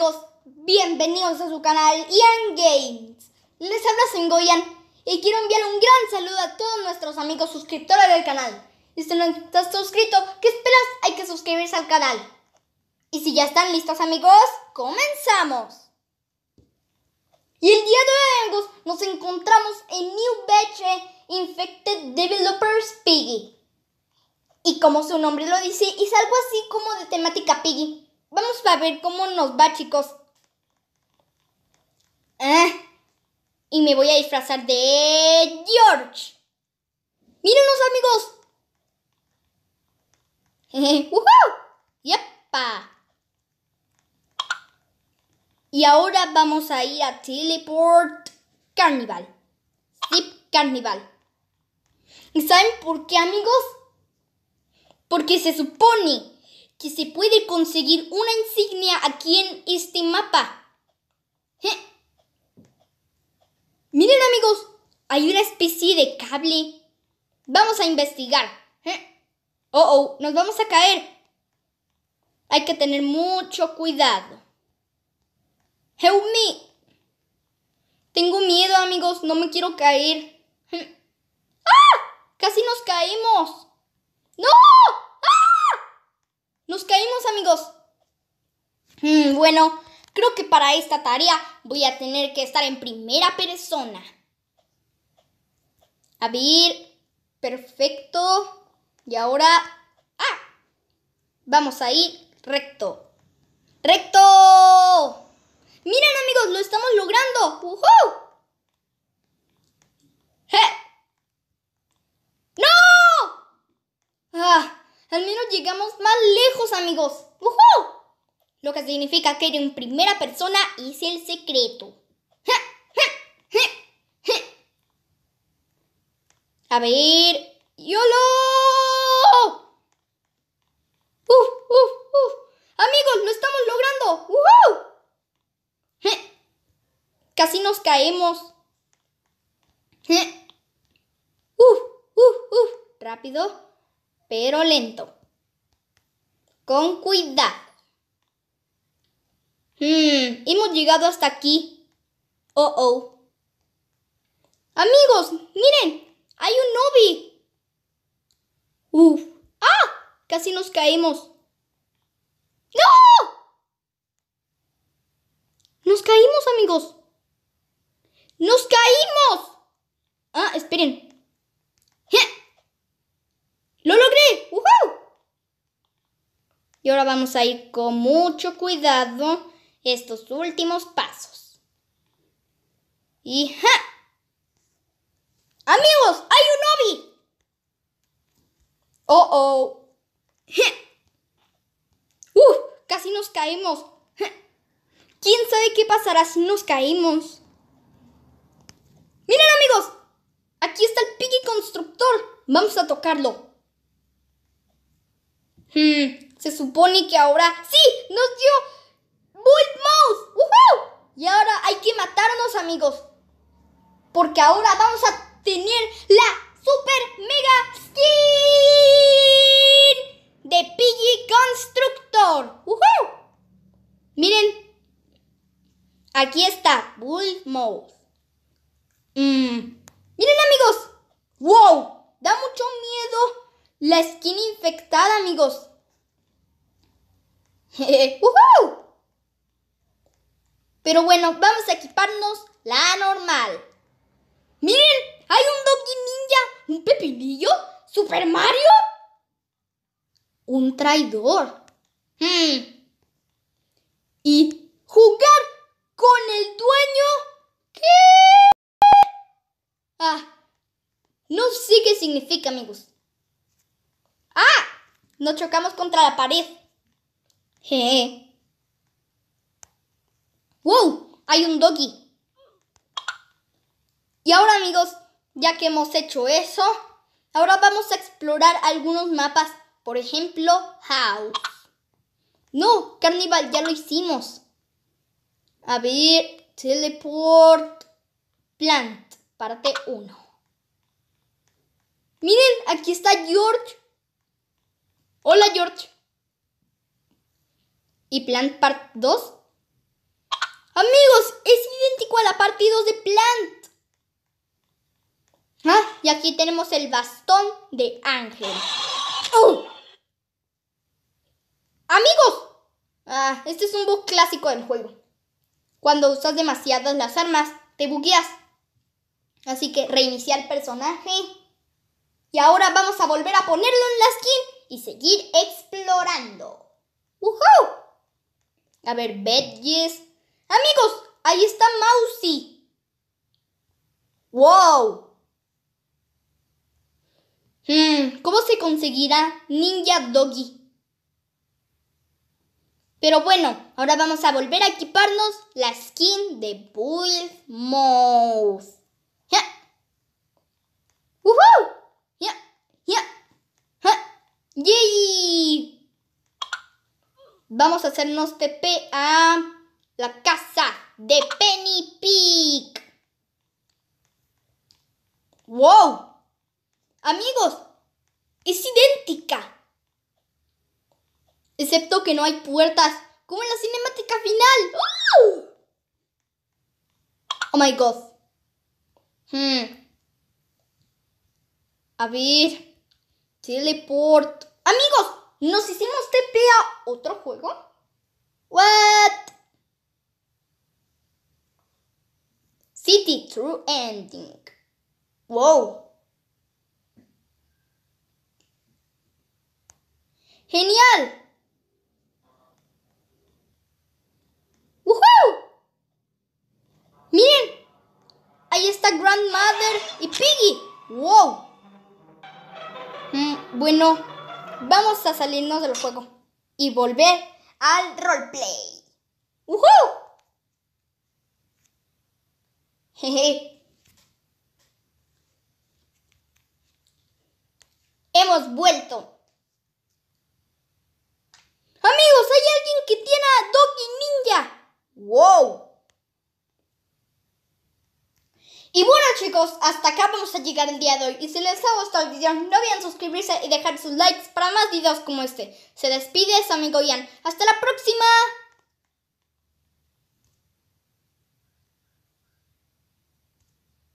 amigos, bienvenidos a su canal Ian Games. Les habla Sengoyan y quiero enviar un gran saludo a todos nuestros amigos suscriptores del canal. Y si no estás suscrito, ¿qué esperas? Hay que suscribirse al canal. Y si ya están listos amigos, comenzamos. Y el día de hoy amigos, nos encontramos en New Batch Infected Developers Piggy. Y como su nombre lo dice, es algo así como de temática Piggy Vamos a ver cómo nos va, chicos. Ah, y me voy a disfrazar de George. ¡Mírenos, amigos! ¡Woohoo! ¡Yepa! Y ahora vamos a ir a Teleport Carnival. Zip Carnival. ¿Y saben por qué, amigos? Porque se supone que se puede conseguir una insignia aquí en este mapa. Miren amigos, hay una especie de cable. Vamos a investigar. Oh, oh, nos vamos a caer. Hay que tener mucho cuidado. Help me. Tengo miedo, amigos. No me quiero caer. ¡Ah! Casi nos caímos. ¡No! Nos caímos amigos. Mm, bueno, creo que para esta tarea voy a tener que estar en primera persona. A ver, perfecto. Y ahora... ¡Ah! Vamos a ir recto. ¡Recto! Miren amigos, lo estamos logrando. ¡Uhú! Al menos llegamos más lejos, amigos. ¡Uhú! Lo que significa que en primera persona hice el secreto. A ver. ¡YOLO! ¡Uf, uf, uf! Amigos, lo estamos logrando. ¡Uhú! Casi nos caemos. ¡Uf, uf, uf! Rápido pero lento. Con cuidado. Hmm, hemos llegado hasta aquí. Oh, oh. Amigos, miren, hay un novi. Uf. ¡Ah! Casi nos caímos. ¡No! Nos caímos, amigos. ¡Nos caímos! Ah, esperen, Y ahora vamos a ir con mucho cuidado estos últimos pasos. Y ¡ja! Amigos, hay un obi. Oh, oh. ¡Uf! Casi nos caímos. ¿Quién sabe qué pasará si nos caímos? Miren amigos, aquí está el Piggy Constructor. Vamos a tocarlo. Hmm. Se supone que ahora sí, nos dio Bull Mouse. Y ahora hay que matarnos, amigos. Porque ahora vamos a tener la super mega skin de Piggy Constructor. ¡Woohoo! Miren. Aquí está Bull Mouse. Mm. Miren, amigos. ¡Wow! Da mucho miedo la skin infectada, amigos. Pero bueno, vamos a equiparnos la normal. ¡Miren! ¡Hay un Donkey Ninja! ¿Un pepinillo? ¿Super Mario? Un traidor. Hmm. Y jugar con el dueño. ¿Qué? Ah. No sé qué significa, amigos. ¡Ah! Nos chocamos contra la pared. Je. ¡Wow! Hay un doggy. Y ahora amigos, ya que hemos hecho eso, ahora vamos a explorar algunos mapas. Por ejemplo, House. No, Carnival, ya lo hicimos. A ver, Teleport Plant, parte 1. Miren, aquí está George. Hola George. ¿Y Plant Part 2? Amigos, es idéntico a la parte 2 de Plant. Ah, y aquí tenemos el bastón de Ángel. ¡Oh! ¡Amigos! Ah, este es un bug clásico del juego. Cuando usas demasiadas las armas, te bugueas. Así que reiniciar el personaje. Y ahora vamos a volver a ponerlo en la skin y seguir explorando. A ver, Bedges. Amigos, ahí está Mousy. ¡Wow! Hmm, ¿cómo se conseguirá Ninja Doggy? Pero bueno, ahora vamos a volver a equiparnos la skin de Bull Mouse. ¡Ya! ¡Woohoo! ¡Ya! ¡Ya! Vamos a hacernos TP a la casa de Penny Peak ¡Wow! Amigos, es idéntica. Excepto que no hay puertas, como en la cinemática final. ¡Oh! Oh my god. Hmm. A ver. Teleport. Amigos, ¿Nos hicimos TP a otro juego? ¿What? City True Ending. ¡Wow! ¡Genial! ¡Woohoo! ¡Miren! Ahí está Grandmother y Piggy. ¡Wow! Mm, bueno. Vamos a salirnos del juego y volver al roleplay. ¡Uhú! Hemos vuelto. chicos, hasta acá vamos a llegar el día de hoy. Y si les ha gustado el video, no olviden suscribirse y dejar sus likes para más videos como este. Se despide su amigo Ian. ¡Hasta la próxima!